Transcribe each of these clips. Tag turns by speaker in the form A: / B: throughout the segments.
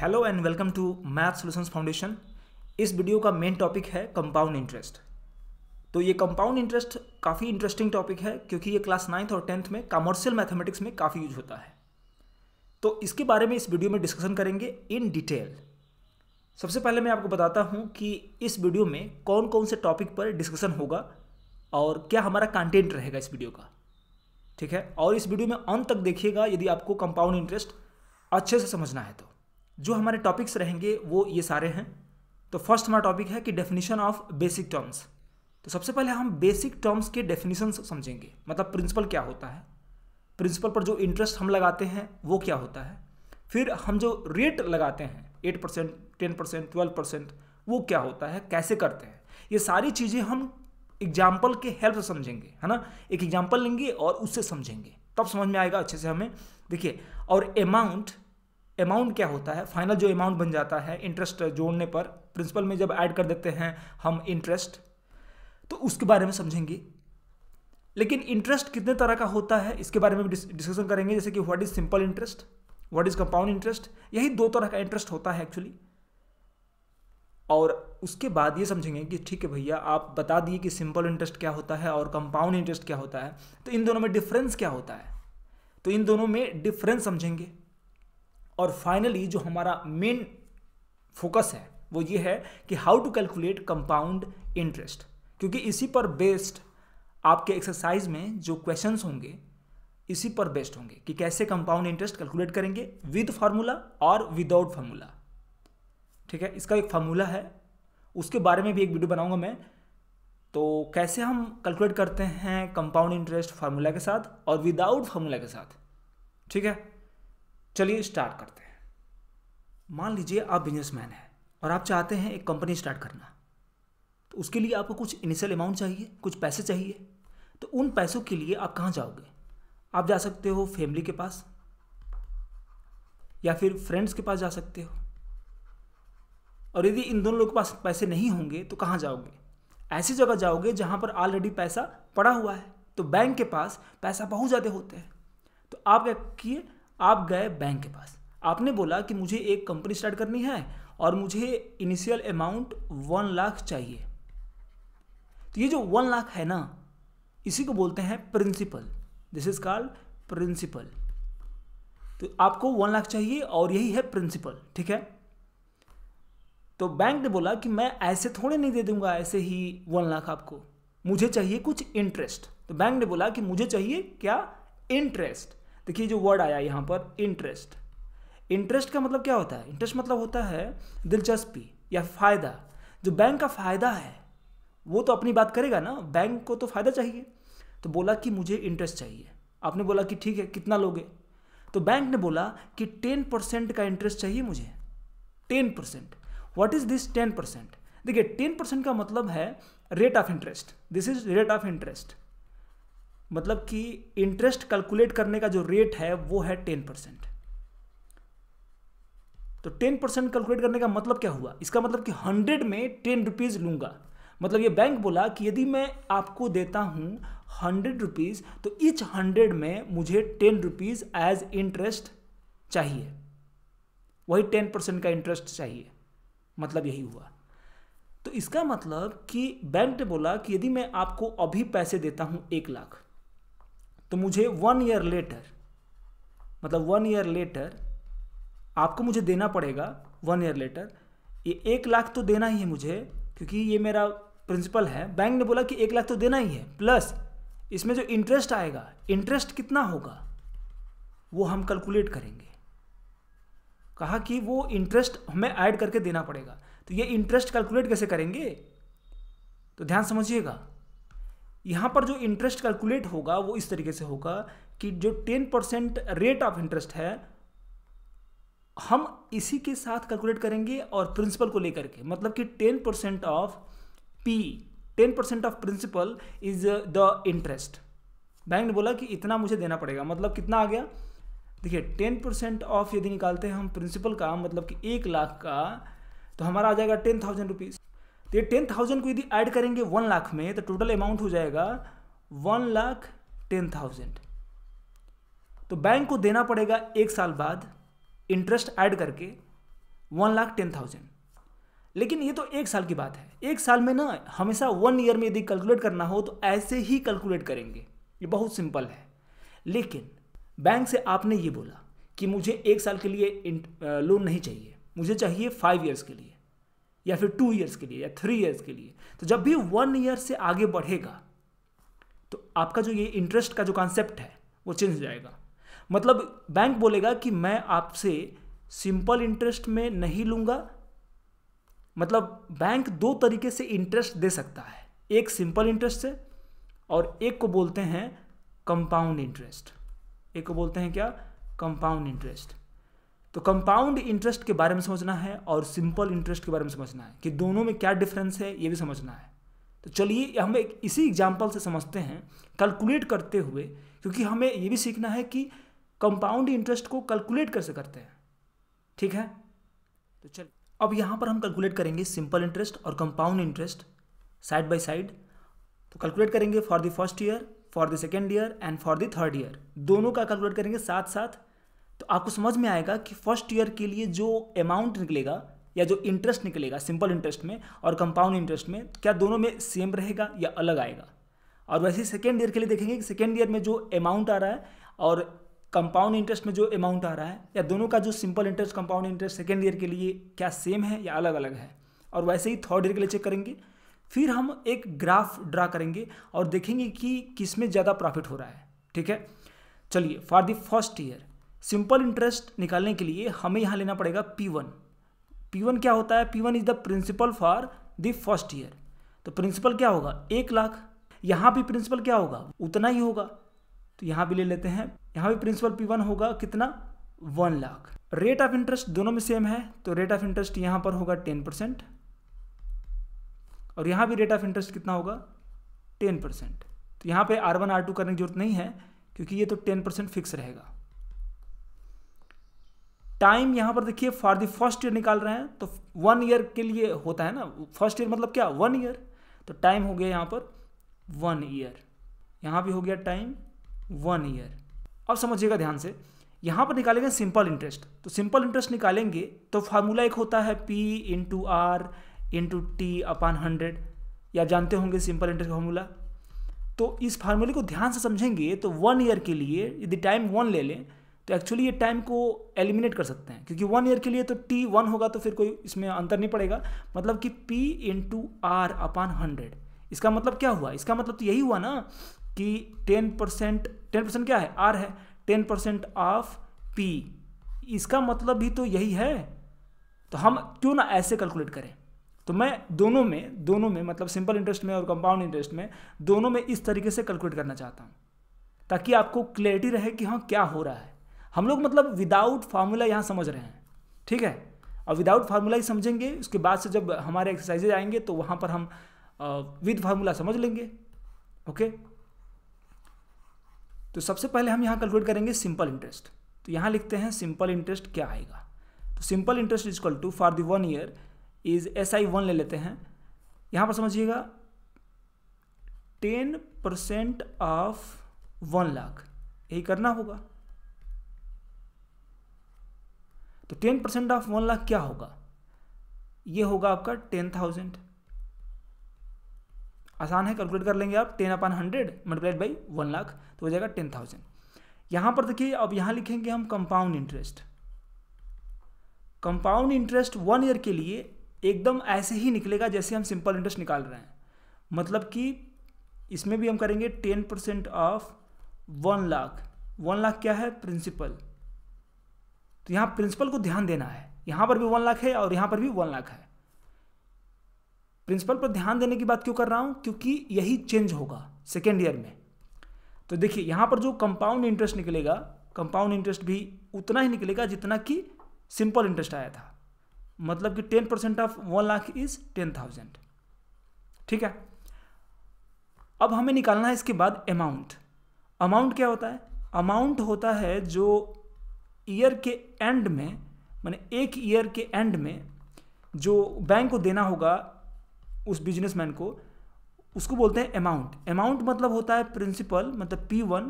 A: hello and welcome to Math Solutions Foundation इस video का main topic है compound interest तो ये कंपाउंड इंटरेस्ट काफ़ी इंटरेस्टिंग टॉपिक है क्योंकि ये क्लास नाइन्थ और टेंथ में कॉमर्शियल मैथमेटिक्स में काफ़ी यूज होता है तो इसके बारे में इस वीडियो में डिस्कशन करेंगे इन डिटेल सबसे पहले मैं आपको बताता हूँ कि इस वीडियो में कौन कौन से टॉपिक पर डिस्कशन होगा और क्या हमारा कंटेंट रहेगा इस वीडियो का ठीक है और इस वीडियो में अंत तक देखिएगा यदि आपको कंपाउंड इंटरेस्ट अच्छे से समझना है तो जो हमारे टॉपिक्स रहेंगे वो ये सारे हैं तो फर्स्ट हमारा टॉपिक है कि डेफिनेशन ऑफ बेसिक टर्म्स तो सबसे पहले हम बेसिक टर्म्स के डेफिनेशन समझेंगे मतलब प्रिंसिपल क्या होता है प्रिंसिपल पर जो इंटरेस्ट हम लगाते हैं वो क्या होता है फिर हम जो रेट लगाते हैं eight percent ten percent twelve percent वो क्या होता है कैसे करते हैं ये सारी चीज़ें हम एग्जाम्पल के हेल्प से समझेंगे है ना एक एग्जाम्पल लेंगे और उससे समझेंगे तब समझ में आएगा अच्छे से हमें देखिए और अमाउंट अमाउंट क्या होता है फाइनल जो अमाउंट बन जाता है इंटरेस्ट जोड़ने पर प्रिंसिपल में जब ऐड कर देते हैं हम इंटरेस्ट तो उसके बारे में समझेंगे लेकिन इंटरेस्ट कितने तरह का होता है इसके बारे में भी डिस्कशन करेंगे जैसे कि what is simple interest what is compound interest यही दो तरह का इंटरेस्ट होता है एक्चुअली और उसके बाद ये समझेंगे कि ठीक है भैया आप बता दिए कि सिंपल इंटरेस्ट क्या होता है और कंपाउंड इंटरेस्ट क्या होता है तो इन दोनों में डिफरेंस क्या होता है तो इन दोनों में डिफरेंस समझेंगे और फाइनली जो हमारा मेन फोकस है वो ये है कि how to calculate compound interest क्योंकि इसी पर बेस्ड आपके एक्सरसाइज में जो क्वेश्चंस होंगे इसी पर बेस्ड होंगे कि कैसे कंपाउंड इंटरेस्ट कैलकुलेट करेंगे विद फार्मूला और विदाउट फार्मूला ठीक है इसका एक फार्मूला है उसके बारे में भी एक वीडियो बनाऊंगा मैं तो कैसे हम कैलकुलेट करते हैं कंपाउंड इंटरेस्ट फार्मूला के साथ और विदाउट फार्मूला के साथ ठीक है चलिए स्टार्ट करते हैं मान लीजिए आप बिजनेसमैन हैं और आप चाहते हैं एक कंपनी स्टार्ट करना तो उसके लिए आपको कुछ इनिशियल अमाउंट चाहिए कुछ पैसे चाहिए तो उन पैसों के लिए आप कहाँ जाओगे आप जा सकते हो फैमिली के पास या फिर फ्रेंड्स के पास जा सकते हो और यदि इन दोनों लोगों के पास पैसे नहीं होंगे तो कहाँ जाओगे ऐसी जगह जाओगे जहाँ पर ऑलरेडी पैसा पड़ा हुआ है तो बैंक के पास पैसा बहुत ज़्यादा होता है तो आप क्या किए आप गए बैंक के पास आपने बोला कि मुझे एक कंपनी स्टार्ट करनी है और मुझे इनिशियल अमाउंट वन लाख चाहिए तो ये जो वन लाख है ना इसी को बोलते हैं principal this is called principal तो आपको वन लाख चाहिए और यही है प्रिंसिपल ठीक है तो बैंक ने बोला कि मैं ऐसे थोड़े नहीं दे दूंगा ऐसे ही वन लाख आपको मुझे चाहिए कुछ इंटरेस्ट तो बैंक ने बोला कि मुझे चाहिए क्या इंटरेस्ट देखिए जो वर्ड आया यहाँ पर इंटरेस्ट इंटरेस्ट का मतलब क्या होता है इंटरेस्ट मतलब होता है दिलचस्पी या फ़ायदा जो बैंक का फ़ायदा है वो तो अपनी बात करेगा ना बैंक को तो फ़ायदा चाहिए तो बोला कि मुझे इंटरेस्ट चाहिए आपने बोला कि ठीक है कितना लोगे तो बैंक ने बोला कि टेन परसेंट का इंटरेस्ट चाहिए मुझे ten percent what is this ten percent देखिए टेन परसेंट का मतलब है rate of interest this is rate of interest मतलब कि इंटरेस्ट कैलकुलेट करने का जो रेट है वो है टेन परसेंट तो टेन परसेंट कैलकुलेट करने का मतलब क्या हुआ इसका मतलब कि हंड्रेड में टेन रुपीज़ लूंगा मतलब ये बैंक बोला कि यदि मैं आपको देता हूँ हंड्रेड रुपीज़ तो इच हंड्रेड में मुझे टेन रुपीज़ एज इंटरेस्ट चाहिए वही टेन परसेंट का इंटरेस्ट चाहिए मतलब यही हुआ तो इसका मतलब कि बैंक ने बोला कि यदि मैं आपको अभी पैसे देता हूँ एक लाख तो मुझे वन ईयर लेटर मतलब वन ईयर लेटर आपको मुझे देना पड़ेगा वन ईयर लेटर ये एक लाख तो देना ही है मुझे क्योंकि ये मेरा प्रिंसिपल है बैंक ने बोला कि एक लाख तो देना ही है प्लस इसमें जो इंटरेस्ट आएगा इंटरेस्ट कितना होगा वो हम कैलकुलेट करेंगे कहा कि वो इंटरेस्ट हमें ऐड करके देना पड़ेगा तो ये इंटरेस्ट कैलकुलेट कैसे करेंगे तो ध्यान समझिएगा यहाँ पर जो इंटरेस्ट कैलकुलेट होगा वो इस तरीके से होगा कि जो ten percent rate of interest है हम इसी के साथ कैलकुलेट करेंगे और प्रिंसिपल को लेकर के मतलब कि ten percent of P ten percent of principal is the interest bank ने बोला कि इतना मुझे देना पड़ेगा मतलब कितना आ गया देखिए टेन परसेंट ऑफ यदि निकालते हैं हम प्रिंसिपल का मतलब कि एक लाख का तो हमारा आ जाएगा टेन थाउजेंड रुपीज़ तो ये टेन थाउजेंड को यदि ऐड करेंगे वन लाख में तो टोटल अमाउंट हो जाएगा वन लाख टेन थाउजेंड तो बैंक को देना पड़ेगा एक साल बाद इंटरेस्ट ऐड करके वन लाख टेन थाउजेंड लेकिन ये तो एक साल की बात है एक साल में ना हमेशा वन ईयर में यदि कैलकुलेट करना हो तो ऐसे ही कैलकुलेट करेंगे ये बहुत सिंपल है लेकिन बैंक से आपने ये बोला कि मुझे एक साल के लिए लोन नहीं चाहिए मुझे चाहिए फाइव ईयर्स के लिए या फिर टू ईयर्स के लिए या थ्री ईयर्स के लिए तो जब भी वन ईयर से आगे बढ़ेगा तो आपका जो ये इंटरेस्ट का जो कॉन्सेप्ट है वो चेंज हो जाएगा मतलब बैंक बोलेगा कि मैं आपसे सिंपल इंटरेस्ट में नहीं लूँगा मतलब बैंक दो तरीके से इंटरेस्ट दे सकता है एक सिंपल इंटरेस्ट से और एक को बोलते हैं कंपाउंड इंटरेस्ट एक को बोलते हैं क्या कंपाउंड इंटरेस्ट तो कंपाउंड इंटरेस्ट के बारे में समझना है और सिंपल इंटरेस्ट के बारे में समझना है कि दोनों में क्या डिफरेंस है ये भी समझना है तो चलिए हम एक इसी एग्जाम्पल से समझते हैं कैलकुलेट करते हुए क्योंकि हमें ये भी सीखना है कि कंपाउंड इंटरेस्ट को कैलकुलेट कैसे करते हैं ठीक है तो चलिए अब यहाँ पर हम कैलकुलेट करेंगे सिंपल इंटरेस्ट और compound interest side by side तो कैलकुलेट करेंगे for the first year for the second year and for the third year दोनों का कैलकुलेट करेंगे साथ साथ आपको समझ में आएगा कि फर्स्ट ईयर के लिए जो अमाउंट निकलेगा या जो इंटरेस्ट निकलेगा सिंपल इंटरेस्ट में और कंपाउंड इंटरेस्ट में क्या दोनों में सेम रहेगा या अलग आएगा और वैसे सेकेंड ईयर के लिए देखेंगे कि सेकेंड ईयर में जो अमाउंट आ रहा है और कंपाउंड इंटरेस्ट में जो अमाउंट आ रहा है या दोनों का जो simple interest compound interest second year के लिए क्या सेम है या अलग अलग है और वैसे ही थर्ड ईयर के लिए चेक करेंगे फिर हम एक ग्राफ ड्रा करेंगे और देखेंगे कि किस में ज़्यादा प्रॉफिट हो रहा है ठीक है चलिए for the first year simple interest निकालने के लिए हमें यहाँ लेना पड़ेगा पी वन पी वन क्या होता है P one is the principal for the first year तो प्रिंसिपल क्या होगा एक लाख यहाँ भी प्रिंसिपल क्या होगा उतना ही होगा तो यहाँ भी ले लेते हैं यहाँ भी प्रिंसिपल पी वन होगा कितना one lakh rate of interest दोनों में सेम है तो रेट ऑफ इंटरेस्ट यहाँ पर होगा टेन परसेंट और यहाँ भी रेट ऑफ इंटरेस्ट कितना होगा टेन परसेंट तो यहाँ पर आर वन आर टू करने की जरूरत नहीं है क्योंकि ये तो टेन परसेंट फिक्स रहेगा टाइम यहाँ पर देखिए फॉर द फर्स्ट ईयर निकाल रहे हैं तो वन ईयर के लिए होता है ना फर्स्ट ईयर मतलब क्या वन ईयर तो टाइम हो गया यहाँ पर वन ईयर यहाँ भी हो गया टाइम वन ईयर अब समझिएगा ध्यान से यहाँ पर निकालेंगे सिंपल इंटरेस्ट तो सिंपल इंटरेस्ट निकालेंगे तो फार्मूला एक होता है P into R into T upon hundred या जानते होंगे सिंपल इंटरेस्ट फार्मूला तो इस फार्मूले को ध्यान से समझेंगे तो वन ईयर के लिए यदि टाइम वन ले लें तो एक्चुअली ये टाइम को एलिमिनेट कर सकते हैं क्योंकि वन ईयर के लिए तो टी वन होगा तो फिर कोई इसमें अंतर नहीं पड़ेगा मतलब कि P into R upon hundred इसका मतलब क्या हुआ इसका मतलब तो यही हुआ ना कि टेन परसेंट टेन परसेंट क्या है आर है टेन परसेंट ऑफ पी इसका मतलब भी तो यही है तो हम क्यों ना ऐसे कैलकुलेट करें तो मैं दोनों में दोनों में मतलब सिंपल इंटरेस्ट में और कंपाउंड इंटरेस्ट में दोनों में इस तरीके से कैलकुलेट करना चाहता हूँ ताकि आपको क्लैरिटी रहे कि हाँ क्या हो रहा है हम लोग मतलब विदाउट फार्मूला यहाँ समझ रहे हैं ठीक है और विदाउट फार्मूला ही समझेंगे उसके बाद से जब हमारे एक्सरसाइजेज आएंगे तो वहाँ पर हम विद फार्मूला समझ लेंगे ओके तो सबसे पहले हम यहाँ कैलकुलेट करेंगे सिंपल इंटरेस्ट तो यहाँ लिखते हैं सिंपल इंटरेस्ट क्या आएगा तो simple interest is equal to for the one year is S I one ले लेते हैं यहाँ पर समझिएगा ten percent of one lakh यही करना होगा तो ten percent of one lakh क्या होगा ये होगा आपका टेन थाउजेंड आसान है कैलकुलेट कर लेंगे आप ten upon hundred multiplied by one lakh तो हो जाएगा टेन थाउजेंड यहां पर देखिए अब यहां लिखेंगे हम compound interest compound interest one year के लिए एकदम ऐसे ही निकलेगा जैसे हम सिंपल इंटरेस्ट निकाल रहे हैं मतलब कि इसमें भी हम करेंगे ten percent of one lakh one lakh क्या है प्रिंसिपल तो यहां प्रिंसिपल को ध्यान देना है यहां पर भी वन लाख है और यहां पर भी वन लाख है प्रिंसिपल पर ध्यान देने की बात क्यों कर रहा हूं क्योंकि यही चेंज होगा सेकेंड ईयर में तो देखिए यहां पर जो कंपाउंड इंटरेस्ट निकलेगा कंपाउंड इंटरेस्ट भी उतना ही निकलेगा जितना कि सिंपल इंटरेस्ट आया था मतलब कि ten percent of one lakh is ten thousand ठीक है अब हमें निकालना है इसके बाद अमाउंट अमाउंट क्या होता है अमाउंट होता है जो ईयर के एंड में मैंने एक ईयर के एंड में जो बैंक को देना होगा उस बिजनेसमैन को उसको बोलते हैं अमाउंट अमाउंट मतलब होता है प्रिंसिपल मतलब P one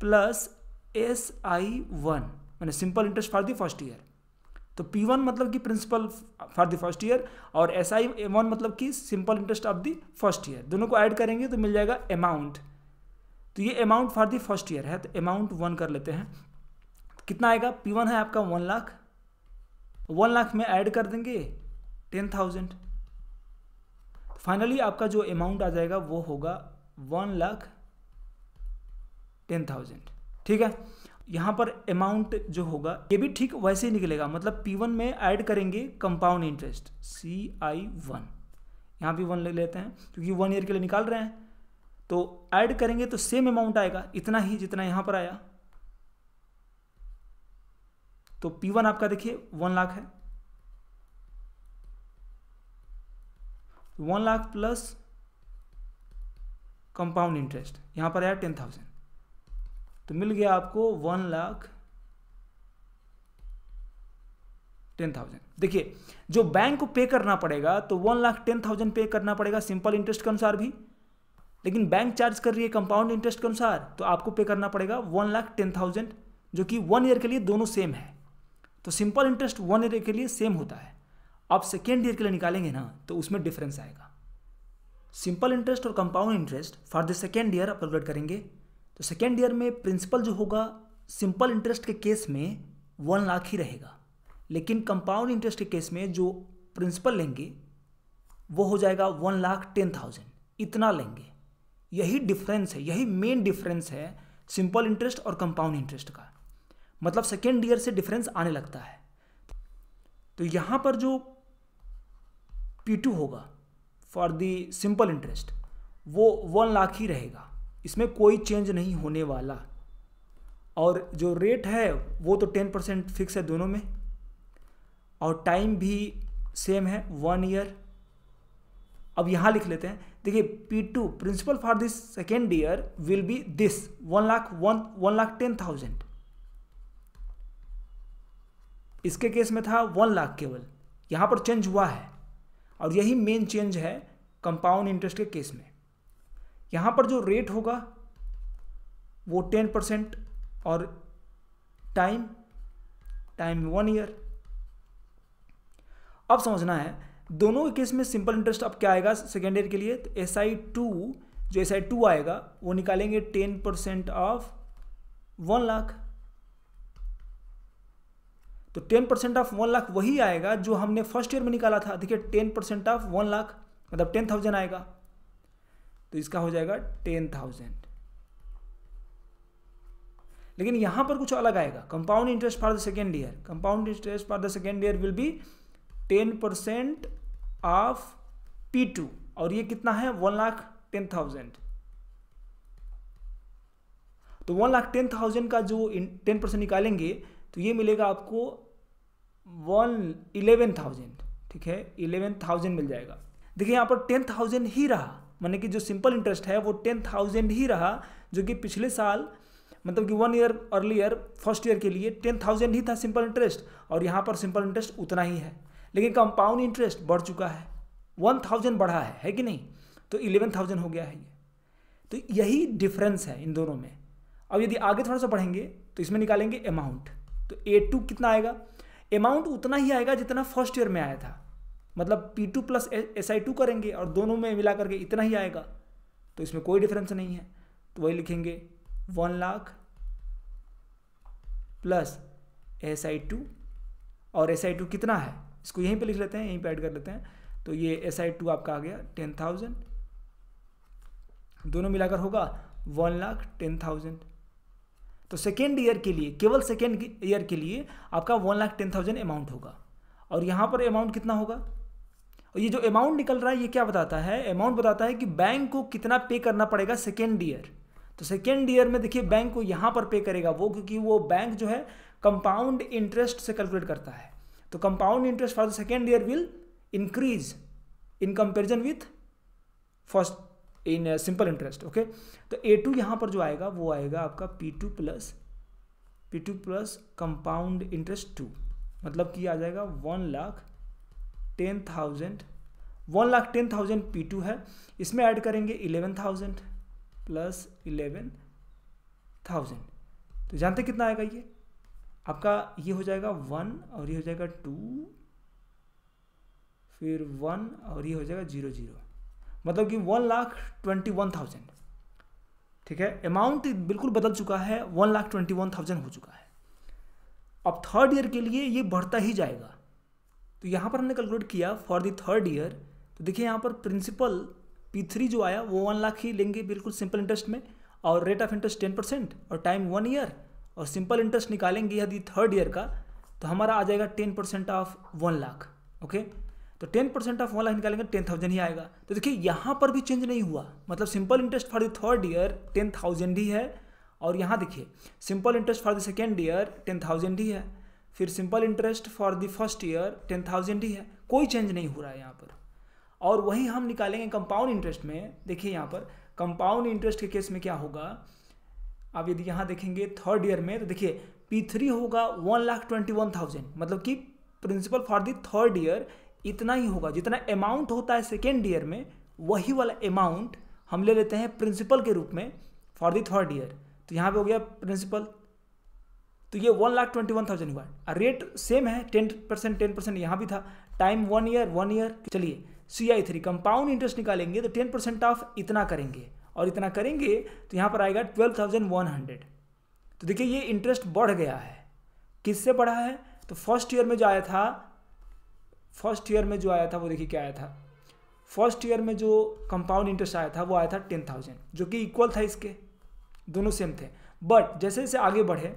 A: plus S I one मैंने simple interest for the first year तो पी वन मतलब कि principal for the first year और एस आई वन मतलब कि simple interest of the first year दोनों को ऐड करेंगे तो मिल जाएगा अमाउंट तो ये amount for the first year है तो अमाउंट वन कर लेते हैं कितना आएगा पी वन है आपका वन लाख वन लाख में ऐड कर देंगे टेन थाउजेंड फाइनली आपका जो अमाउंट आ जाएगा वो होगा वन लाख टेन थाउजेंड ठीक है यहाँ पर अमाउंट जो होगा ये भी ठीक वैसे ही निकलेगा मतलब P1 में ऐड करेंगे compound interest C I one यहाँ भी वन ले लेते हैं क्योंकि वन ईयर के लिए निकाल रहे हैं तो ऐड करेंगे तो सेम अमाउंट आएगा इतना ही जितना यहाँ पर आया तो पी वन आपका देखिए वन लाख है one lakh plus compound interest यहां पर आया टेन थाउजेंड तो मिल गया आपको वन लाख टेन थाउजेंड देखिए जो बैंक को पे करना पड़ेगा तो वन लाख टेन थाउजेंड पे करना पड़ेगा सिंपल इंटरेस्ट के अनुसार भी लेकिन बैंक चार्ज कर रही है कंपाउंड इंटरेस्ट के अनुसार तो आपको पे करना पड़ेगा वन लाख टेन थाउजेंड जो कि वन ईयर के लिए दोनों सेम है तो सिंपल इंटरेस्ट वन ईयर के लिए सेम होता है आप सेकेंड ईयर के लिए निकालेंगे ना तो उसमें डिफरेंस आएगा सिंपल इंटरेस्ट और compound interest for the second year आप कैलकुलेट करेंगे तो सेकेंड ईयर में प्रिंसिपल जो होगा सिंपल इंटरेस्ट के केस में वन लाख ही रहेगा लेकिन कंपाउंड इंटरेस्ट के केस में जो प्रिंसिपल लेंगे वो हो जाएगा वन लाख टेन थाउजेंड इतना लेंगे यही डिफरेंस है यही मेन डिफरेंस है सिंपल इंटरेस्ट और कंपाउंड इंटरेस्ट का मतलब सेकेंड ईयर से डिफरेंस आने लगता है तो यहाँ पर जो पी टू होगा फॉर दी सिंपल इंटरेस्ट वो वन लाख ही रहेगा इसमें कोई चेंज नहीं होने वाला और जो रेट है वो तो टेन परसेंट फिक्स है दोनों में और टाइम भी सेम है वन ईयर अब यहाँ लिख लेते हैं देखिए P two principal for this second year will be this one lakh one one lakh ten thousand इसके केस में था वन लाख केवल यहाँ पर चेंज हुआ है और यही मेन चेंज है कंपाउंड इंटरेस्ट के केस में यहाँ पर जो रेट होगा वो टेन परसेंट और टाइम टाइम वन ईयर अब समझना है दोनों केस में सिंपल इंटरेस्ट अब क्या आएगा सेकेंड ईयर के लिए तो एस आई टू जो एस आई टू आएगा वो निकालेंगे ten percent of one lakh तो ten percent of one lakh वही आएगा जो हमने फर्स्ट ईयर में निकाला था देखिए ten percent of one lakh मतलब टेन थाउजेंड आएगा तो इसका हो जाएगा टेन थाउजेंड लेकिन यहां पर कुछ अलग आएगा compound interest for the second year compound interest for the second year will be ten percent of P two और ये कितना है वन लाख टेन थाउजेंड तो वन लाख टेन थाउजेंड का जो टेन परसेंट निकालेंगे तो ये मिलेगा आपको वन इलेवन थाउजेंड ठीक है इलेवन थाउजेंड मिल जाएगा देखिए यहाँ पर टेन थाउजेंड ही रहा मैंने कि जो सिंपल इंटरेस्ट है वो टेन थाउजेंड ही रहा जो कि पिछले साल मतलब कि one year earlier first year के लिए टेन थाउजेंड ही था सिंपल इंटरेस्ट और यहाँ पर सिंपल इंटरेस्ट उतना ही है लेकिन कंपाउंड इंटरेस्ट बढ़ चुका है वन थाउजेंड बढ़ा है है कि नहीं तो इलेवन थाउजेंड हो गया है ये तो यही डिफरेंस है इन दोनों में अब यदि आगे थोड़ा सा बढ़ेंगे तो इसमें निकालेंगे अमाउंट तो ए टू कितना आएगा अमाउंट उतना ही आएगा जितना फर्स्ट ईयर में आया था मतलब P two plus S I two करेंगे और दोनों में मिला करके इतना ही आएगा तो इसमें कोई डिफरेंस नहीं है तो वही लिखेंगे one lakh plus S I two और एस आई टू कितना है इसको यहीं पे लिख लेते हैं यहीं पे ऐड कर लेते हैं तो ये एस आई टू आपका आ गया टेन थाउजेंड दोनों मिलाकर होगा वन लाख टेन थाउजेंड तो सेकेंड ईयर के लिए केवल सेकेंड ईयर के लिए आपका one lakh ten thousand amount होगा और यहाँ पर अमाउंट कितना होगा और ये जो अमाउंट निकल रहा है ये क्या बताता है अमाउंट बताता है कि बैंक को कितना पे करना पड़ेगा सेकेंड ईयर तो सेकेंड ईयर में देखिए बैंक को यहाँ पर पे करेगा वो क्योंकि वो बैंक जो है कंपाउंड इंटरेस्ट से कैलकुलेट करता है तो compound interest for the second year will increase in comparison with first in simple interest okay तो ए टू यहाँ पर जो आएगा वो आएगा आपका P two plus P two plus compound interest two मतलब कि आ जाएगा one lakh ten thousand one lakh ten thousand P two है इसमें ऐड करेंगे eleven thousand plus eleven thousand तो जानते कितना आएगा ये आपका ये हो जाएगा वन और ये हो जाएगा टू फिर वन और ये हो जाएगा जीरो जीरो मतलब कि one lakh twenty one thousand ठीक है अमाउंट बिल्कुल बदल चुका है one lakh twenty one thousand हो चुका है अब थर्ड ईयर के लिए ये बढ़ता ही जाएगा तो यहाँ पर हमने कैलकुलेट किया फॉर द थर्ड ईयर तो देखिए यहाँ पर प्रिंसिपल पी थ्री जो आया वो वन लाख ही लेंगे बिल्कुल सिंपल इंटरेस्ट में और rate of interest ten percent और टाइम वन ईयर और सिंपल इंटरेस्ट निकालेंगे यदि थर्ड ईयर का तो हमारा आ जाएगा ten percent of one lakh okay तो ten percent of one lakh निकालेंगे टेन थाउजेंड ही आएगा तो देखिए यहाँ पर भी चेंज नहीं हुआ मतलब simple interest for the third year ten thousand ही है और यहाँ देखिए simple interest for the second year ten thousand ही है फिर simple interest for the first year ten thousand ही है कोई चेंज नहीं हो रहा है यहाँ पर और वही हम निकालेंगे कंपाउंड इंटरेस्ट में देखिए यहाँ पर कंपाउंड इंटरेस्ट के केस में क्या होगा आप यदि यहाँ देखेंगे थर्ड ईयर में तो देखिए पी थ्री होगा one lakh twenty one thousand मतलब कि principal for the third year इतना ही होगा जितना अमाउंट होता है सेकेंड ईयर में वही वाला अमाउंट हम ले लेते हैं प्रिंसिपल के रूप में फॉर द थर्ड ईयर तो यहाँ पे हो गया प्रिंसिपल तो ये one lakh twenty one thousand हुआ है रेट सेम है टेन परसेंट टेन परसेंट यहाँ भी था time one year one year चलिए C I three compound interest निकालेंगे तो टेन परसेंट ऑफ इतना करेंगे और इतना करेंगे तो यहाँ पर आएगा ट्वेल्व थाउजेंड वन हंड्रेड तो देखिए ये इंटरेस्ट बढ़ गया है किससे बढ़ा है तो फर्स्ट ईयर में जो आया था फर्स्ट ईयर में जो आया था वो देखिए क्या आया था फर्स्ट ईयर में जो कंपाउंड इंटरेस्ट आया था वो आया था टेन थाउजेंड जो कि इक्वल था इसके दोनों सेम थे बट जैसे जैसे आगे बढ़े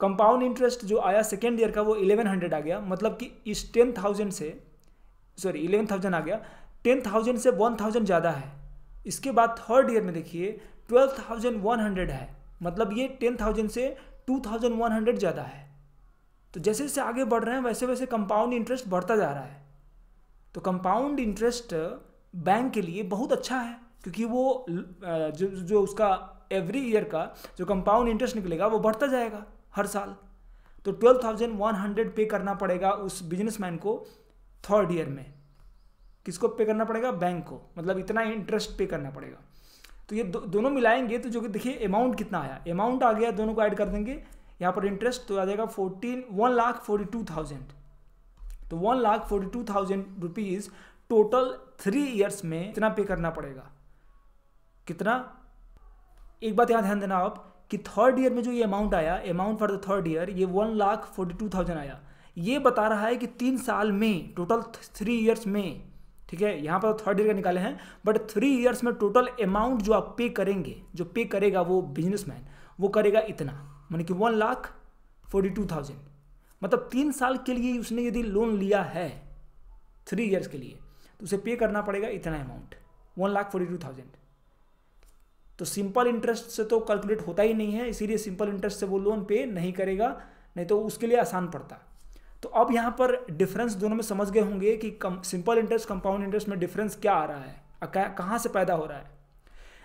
A: कंपाउंड इंटरेस्ट जो आया सेकेंड ईयर का वो इलेवन हंड्रेड आ गया मतलब कि इस टेन थाउजेंड से सॉरी इलेवन थाउजेंड आ गया टेन थाउजेंड से वन थाउजेंड ज़्यादा है इसके बाद थर्ड ईयर में देखिए ट्वेल्व थाउजेंड वन हंड्रेड है मतलब ये टेन थाउजेंड से टू थाउजेंड वन हंड्रेड ज़्यादा है तो जैसे जैसे आगे बढ़ रहे हैं वैसे वैसे कंपाउंड इंटरेस्ट बढ़ता जा रहा है तो कंपाउंड इंटरेस्ट बैंक के लिए बहुत अच्छा है क्योंकि वो जो जो उसका एवरी ईयर का जो कंपाउंड इंटरेस्ट निकलेगा वो बढ़ता जाएगा हर साल तो ट्वेल्व थाउजेंड वन हंड्रेड पे करना पड़ेगा उस बिजनेसमैन को थर्ड ईयर में किसको पे करना पड़ेगा बैंक को मतलब इतना इंटरेस्ट पे करना पड़ेगा तो ये दो, दोनों मिलाएंगे तो जो कि देखिए अमाउंट कितना आया अमाउंट आ गया दोनों को ऐड कर देंगे यहाँ पर इंटरेस्ट तो आ जाएगा fourteen one lakh forty two thousand तो one lakh forty two thousand rupees total three years में इतना पे करना पड़ेगा कितना एक बात यहाँ ध्यान देना आप कि थर्ड ईयर में जो ये अमाउंट आया amount for the third year ये one lakh forty two thousand आया ये बता रहा है कि तीन साल में टोटल थ्री ईयर्स में ठीक है यहाँ पर थर्ड ईयर का निकाले हैं बट थ्री ईयर्स में टोटल अमाउंट जो आप पे करेंगे जो पे करेगा वो बिजनेसमैन वो करेगा इतना मानी कि one lakh forty two thousand मतलब तीन साल के लिए उसने यदि लोन लिया है थ्री इयर्स के लिए तो उसे पे करना पड़ेगा इतना amount one lakh forty two thousand तो सिंपल इंटरेस्ट से तो कैलकुलेट होता ही नहीं है इसीलिए सिंपल इंटरेस्ट से वो लोन पे नहीं करेगा नहीं तो उसके लिए आसान पड़ता तो अब यहाँ पर डिफरेंस दोनों में समझ गए होंगे कि कम सिंपल इंटरेस्ट कंपाउंड इंटरेस्ट में डिफरेंस क्या आ रहा है कहाँ से पैदा हो रहा है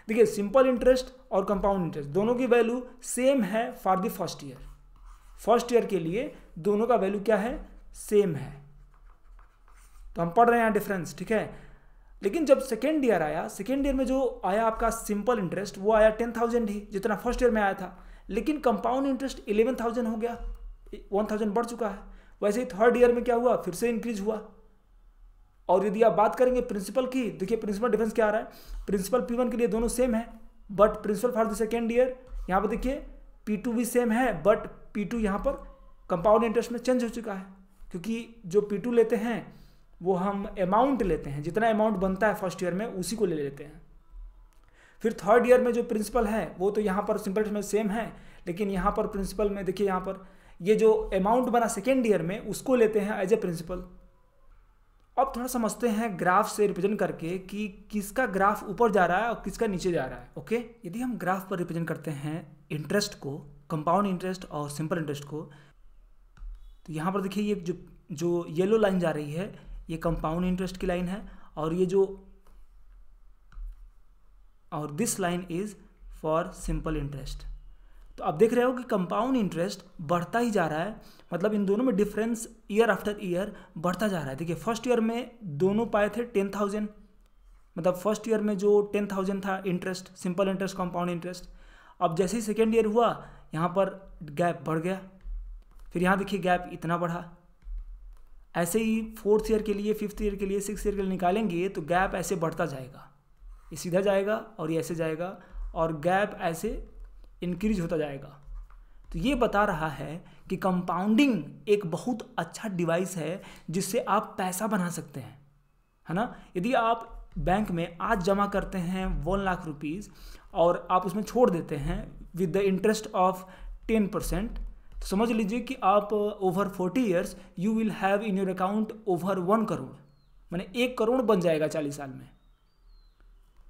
A: देखिए सिंपल इंटरेस्ट और कंपाउंड इंटरेस्ट दोनों की वैल्यू सेम है for the first year first year के लिए दोनों का वैल्यू क्या है सेम है तो हम पढ़ रहे हैं डिफरेंस ठीक है लेकिन जब सेकेंड ईयर आया सेकेंड ईयर में जो आया आपका सिंपल इंटरेस्ट वो आया टेन थाउजेंड ही जितना फर्स्ट ईयर में आया था लेकिन कंपाउंड इंटरेस्ट इलेवन थाउजेंड हो गया वन थाउजेंड बढ़ चुका है वैसे ही थर्ड ईयर में क्या हुआ फिर से इंक्रीज हुआ और यदि आप बात करेंगे प्रिंसिपल की देखिए प्रिंसिपल डिफरेंस क्या आ रहा है प्रिंसिपल पी वन के लिए दोनों सेम है but principal for the second year यहाँ पर देखिए पी टू भी सेम है बट पी टू यहाँ पर कंपाउंड इंटरेस्ट में चेंज हो चुका है क्योंकि जो पी टू लेते हैं वो हम अमाउंट लेते हैं जितना अमाउंट बनता है फर्स्ट ईयर में उसी को ले लेते हैं फिर थर्ड ईयर में जो प्रिंसिपल है वो तो यहाँ पर सिंपल में सेम है लेकिन यहाँ पर प्रिंसिपल में देखिए यहाँ पर ये जो अमाउंट बना सेकेंड ईयर में उसको लेते हैं एज ए प्रिंसिपल अब थोड़ा समझते हैं ग्राफ से रिप्रेजेंट करके कि किसका ग्राफ ऊपर जा रहा है और किसका नीचे जा रहा है ओके यदि हम ग्राफ पर रिप्रेजेंट करते हैं इंटरेस्ट को कंपाउंड इंटरेस्ट और सिंपल इंटरेस्ट को तो यहाँ पर देखिए ये जो जो येलो लाइन जा रही है ये कंपाउंड इंटरेस्ट की लाइन है और ये जो और this line is for simple interest तो आप देख रहे हो कि कंपाउंड इंटरेस्ट बढ़ता ही जा रहा है मतलब इन दोनों में डिफरेंस ईयर आफ्टर ईयर बढ़ता जा रहा है देखिए फर्स्ट ईयर में दोनों पाए थे टेन थाउजेंड मतलब फर्स्ट ईयर में जो टेन थाउजेंड था interest simple interest compound interest अब जैसे ही सेकेंड ईयर हुआ यहाँ पर गैप बढ़ गया फिर यहाँ देखिए गैप इतना बढ़ा ऐसे ही फोर्थ ईयर के लिए फिफ्थ ईयर के लिए सिक्स ईयर के लिए निकालेंगे तो गैप ऐसे बढ़ता जाएगा ये सीधा जाएगा और ये ऐसे जाएगा और गैप ऐसे इंक्रीज होता जाएगा तो ये बता रहा है कि कंपाउंडिंग एक बहुत अच्छा डिवाइस है जिससे आप पैसा बना सकते हैं है ना यदि आप बैंक में आज जमा करते हैं वन लाख रुपीज़ और आप उसमें छोड़ देते हैं with the interest of ten percent तो समझ लीजिए कि आप over forty years you will have in your account over one crore मैंने एक करोड़ बन जाएगा चालीस साल में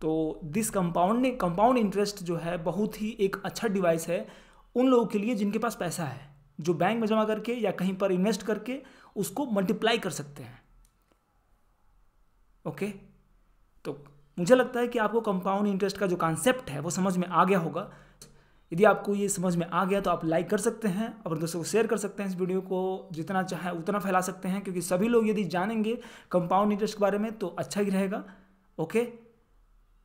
A: तो दिस कंपाउंड ने कंपाउंड इंटरेस्ट जो है बहुत ही एक अच्छा डिवाइस है उन लोगों के लिए जिनके पास पैसा है जो बैंक में जमा करके या कहीं पर इन्वेस्ट करके उसको मल्टीप्लाई कर सकते हैं ओके तो मुझे लगता है कि आपको कंपाउंड इंटरेस्ट का जो कॉन्सेप्ट है वो समझ में आ गया होगा यदि आपको ये समझ में आ गया तो आप लाइक कर सकते हैं अपने दोस्तों को शेयर कर सकते हैं इस वीडियो को जितना चाहे उतना फैला सकते हैं क्योंकि सभी लोग यदि जानेंगे कंपाउंड इंटरेस्ट के बारे में तो अच्छा ही रहेगा ओके